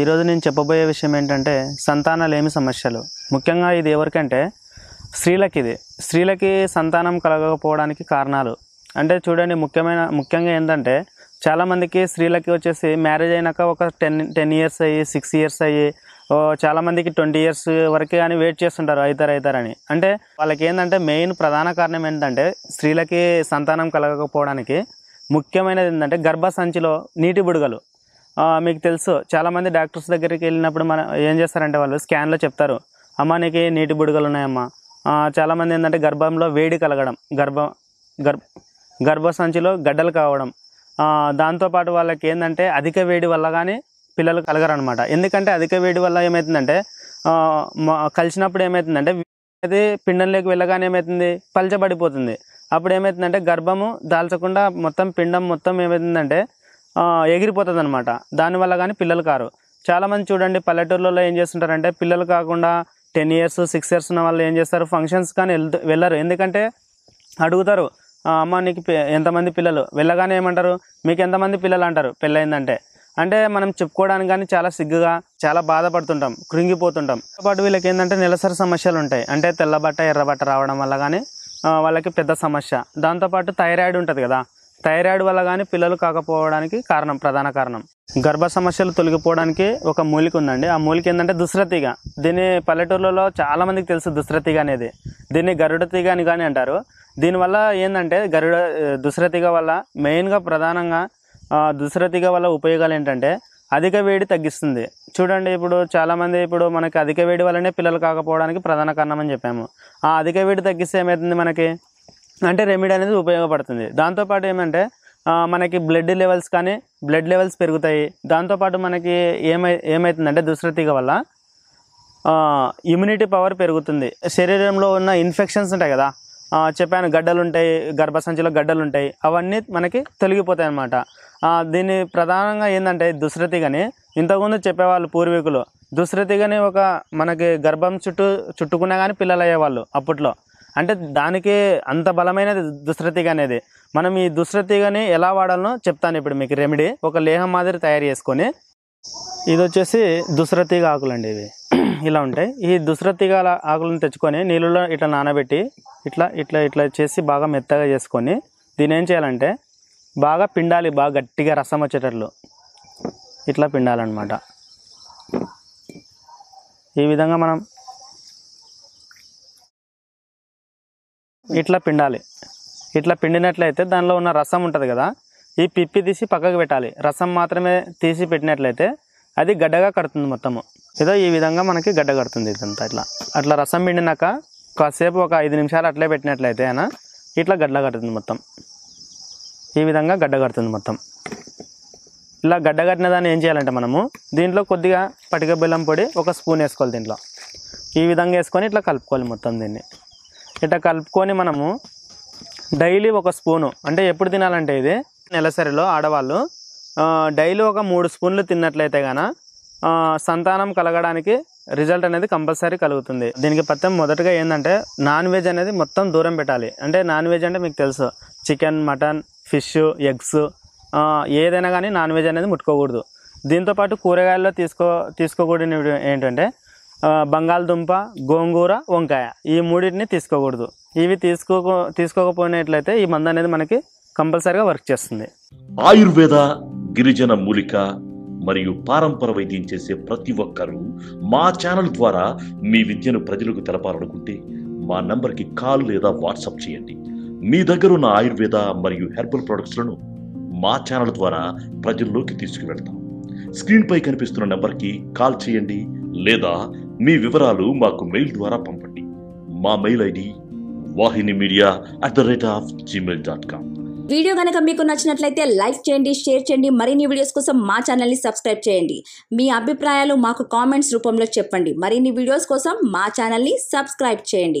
ఈరోజు నేను చెప్పబోయే విషయం ఏంటంటే సంతానలేమి సమస్యలు ముఖ్యంగా ఇది ఎవరికంటే స్త్రీలకి ఇది స్త్రీలకి సంతానం కలగకపోవడానికి కారణాలు అంటే చూడండి ముఖ్యమైన ముఖ్యంగా ఏంటంటే చాలామందికి స్త్రీలకి వచ్చేసి మ్యారేజ్ అయినాక ఒక టెన్ టెన్ ఇయర్స్ అయ్యి సిక్స్ ఇయర్స్ అయ్యి చాలామందికి ట్వంటీ ఇయర్స్ వరకు కానీ వెయిట్ చేస్తుంటారు అవుతారు అవుతారని అంటే వాళ్ళకి ఏంటంటే మెయిన్ ప్రధాన కారణం ఏంటంటే స్త్రీలకి సంతానం కలగకపోవడానికి ముఖ్యమైనది ఏంటంటే గర్భసంచిలో నీటి బుడగలు మీకు తెలుసు చాలామంది డాక్టర్స్ దగ్గరికి వెళ్ళినప్పుడు మనం ఏం చేస్తారంటే వాళ్ళు స్కాన్లో చెప్తారు అమ్మ నీకు నీటి బుడగలు ఉన్నాయమ్మా చాలామంది ఏంటంటే గర్భంలో వేడి కలగడం గర్భ గర్భ సంచిలో గడ్డలు కావడం దాంతోపాటు వాళ్ళకి ఏంటంటే అధిక వేడి వల్ల కానీ పిల్లలు కలగరనమాట ఎందుకంటే అధిక వేడి వల్ల ఏమవుతుందంటే కలిసినప్పుడు ఏమవుతుందంటే అది పిండంలోకి వెళ్ళగానే ఏమవుతుంది పలచబడిపోతుంది అప్పుడు ఏమవుతుందంటే గర్భము దాల్చకుండా మొత్తం పిండం మొత్తం ఏమవుతుందంటే ఎగిరిపోతుంది అనమాట దానివల్ల కానీ పిల్లలు కారు చాలామంది చూడండి పల్లెటూర్లలో ఏం చేస్తుంటారంటే పిల్లలు కాకుండా టెన్ ఇయర్స్ సిక్స్ ఇయర్స్ ఉన్న వాళ్ళు ఏం చేస్తారు ఫంక్షన్స్ కానీ వెళ్ వెళ్ళరు ఎందుకంటే అడుగుతారు అమ్మ నీకు ఎంతమంది పిల్లలు వెళ్ళగానే ఏమంటారు మీకు ఎంతమంది పిల్లలు అంటారు పెళ్ళయిందంటే అంటే మనం చెప్పుకోవడానికి కానీ చాలా సిగ్గుగా చాలా బాధపడుతుంటాం కృంగిపోతుంటాం పాటు వీళ్ళకి ఏంటంటే నెలసరి సమస్యలు ఉంటాయి అంటే తెల్లబట్ట ఎర్రబట్ట రావడం వల్ల కానీ వాళ్ళకి పెద్ద సమస్య దాంతోపాటు థైరాయిడ్ ఉంటుంది కదా థైరాయిడ్ వల్ల కానీ పిల్లలు కాకపోవడానికి కారణం ప్రధాన కారణం గర్భ సమస్యలు తొలగిపోవడానికి ఒక మూలిక ఉందండి ఆ మూలిక ఏంటంటే దుస్రతిగ దీన్ని పల్లెటూర్లలో చాలామందికి తెలుసు దుస్రతిగ అనేది దీన్ని గరుడ తీగ అని కానీ అంటారు దీనివల్ల ఏంటంటే గరుడ దుస్రతిగ వల్ల మెయిన్గా ప్రధానంగా దుస్రతిగ వల్ల ఉపయోగాలు ఏంటంటే అధిక వేడి తగ్గిస్తుంది చూడండి ఇప్పుడు చాలామంది ఇప్పుడు మనకి అధిక వేడి వల్లనే పిల్లలు కాకపోవడానికి ప్రధాన కారణం అని చెప్పాము ఆ అధిక వేడి తగ్గిస్తే ఏమవుతుంది మనకి అంటే రెమెడీ అనేది ఉపయోగపడుతుంది దాంతోపాటు ఏమంటే మనకి బ్లడ్ లెవెల్స్ కానీ బ్లడ్ లెవెల్స్ పెరుగుతాయి దాంతోపాటు మనకి ఏమై ఏమవుతుందంటే దుస్రతిక వల్ల ఇమ్యూనిటీ పవర్ పెరుగుతుంది శరీరంలో ఉన్న ఇన్ఫెక్షన్స్ ఉంటాయి కదా చెప్పాను గడ్డలు ఉంటాయి గర్భసంచిలో గడ్డలు ఉంటాయి అవన్నీ మనకి తొలగిపోతాయి అన్నమాట దీని ప్రధానంగా ఏంటంటే దుస్రతిగని ఇంతకుముందు చెప్పేవాళ్ళు పూర్వీకులు దుస్రతిగని ఒక మనకి గర్భం చుట్టూ చుట్టుకున్నా కానీ పిల్లలు అయ్యేవాళ్ళు అప్పట్లో అంటే దానికే అంత బలమైనది దుస్రతిగ అనేది మనం ఈ దుస్రతిగని ఎలా వాడాలనో చెప్తాను ఇప్పుడు మీకు రెమెడీ ఒక లేహం మాదిరి తయారు చేసుకొని ఇది వచ్చేసి దుస్రతిగ ఆకులండి ఇవి ఇలా ఉంటాయి ఈ దుస్రతిగ ఆకులను తెచ్చుకొని నీళ్ళలో ఇట్లా నానబెట్టి ఇట్లా ఇట్లా ఇట్లా చేసి బాగా మెత్తగా చేసుకొని దీని ఏం చేయాలంటే బాగా పిండాలి బాగా గట్టిగా రసం వచ్చేటట్లు ఇట్లా పిండాలన్నమాట ఈ విధంగా మనం ఇట్లా పిండాలి ఇట్లా పిండినట్లయితే దానిలో ఉన్న రసం ఉంటుంది కదా ఈ పిప్పి తీసి పక్కకు పెట్టాలి రసం మాత్రమే తీసి పెట్టినట్లయితే అది గడ్డగా కడుతుంది మొత్తము ఏదో ఈ విధంగా మనకి గడ్డ కడుతుంది ఇదంతా ఇట్లా అట్లా రసం పిండినాక కాసేపు ఒక ఐదు నిమిషాలు అట్లే పెట్టినట్లయితే అయినా ఇట్లా గడ్డ కడుతుంది మొత్తం ఈ విధంగా గడ్డ కడుతుంది మొత్తం ఇలా గడ్డ కట్టిన దాన్ని ఏం చేయాలంటే మనము దీంట్లో కొద్దిగా పటిక బెల్లం పొడి ఒక స్పూన్ వేసుకోవాలి దీంట్లో ఈ విధంగా వేసుకొని ఇట్లా కలుపుకోవాలి మొత్తం దీన్ని ఇట్లా కలుపుకొని మనము డైలీ ఒక స్పూను అంటే ఎప్పుడు తినాలంటే ఇది నెలసరిలో ఆడవాళ్ళు డైలీ ఒక మూడు స్పూన్లు తిన్నట్లయితే గాన సంతానం కలగడానికి రిజల్ట్ అనేది కంపల్సరీ కలుగుతుంది దీనికి పథ్యం మొదటగా ఏంటంటే నాన్ వెజ్ అనేది మొత్తం దూరం పెట్టాలి అంటే నాన్ వెజ్ అంటే మీకు తెలుసు చికెన్ మటన్ ఫిష్ ఎగ్స్ ఏదైనా కానీ నాన్ వెజ్ అనేది ముట్టుకోకూడదు దీంతోపాటు కూరగాయల్లో తీసుకో తీసుకోకూడని ఏంటంటే బంగాళదుంప గోంగూర వంకాయ ఈ మూడింటిని తీసుకోకూడదు ఇవి తీసుకో తీసుకోకపోయినట్లయితే ఈ మందు అనేది మనకి కంపల్సరిగా వర్క్ చేస్తుంది ఆయుర్వేద గిరిజన మూలిక మరియు పారంపర వైద్యం చేసే ప్రతి ఒక్కరూ మా ఛానల్ ద్వారా మీ విద్యను ప్రజలకు తెలపాలనుకుంటే మా నంబర్కి కాల్ లేదా వాట్సాప్ చేయండి మీ దగ్గర ఉన్న ఆయుర్వేద మరియు హెర్బల్ ప్రొడక్ట్స్లను మా ఛానల్ ద్వారా ప్రజల్లోకి తీసుకువెళ్తాం స్క్రీన్పై కనిపిస్తున్న నెంబర్కి కాల్ చేయండి లేదా మీ వివరాలు మాకు మెయిల్ ద్వారా పంపండి మా mail ID Vahini media at the rate of Gmail dot com video కనుక మీకు నచ్చినట్లయితే లైక్ చేయండి షేర్ చేయండి మరిన్ని వీడియోస్ కోసం మా ఛానల్ని సబ్స్క్రైబ్ చేయండి మీ అభిప్రాయాలు మాకు కామెంట్స్ రూపంలో చెప్పండి మరిన్ని వీడియోస్ కోసం మా ఛానల్ని సబ్స్క్రైబ్ చేయండి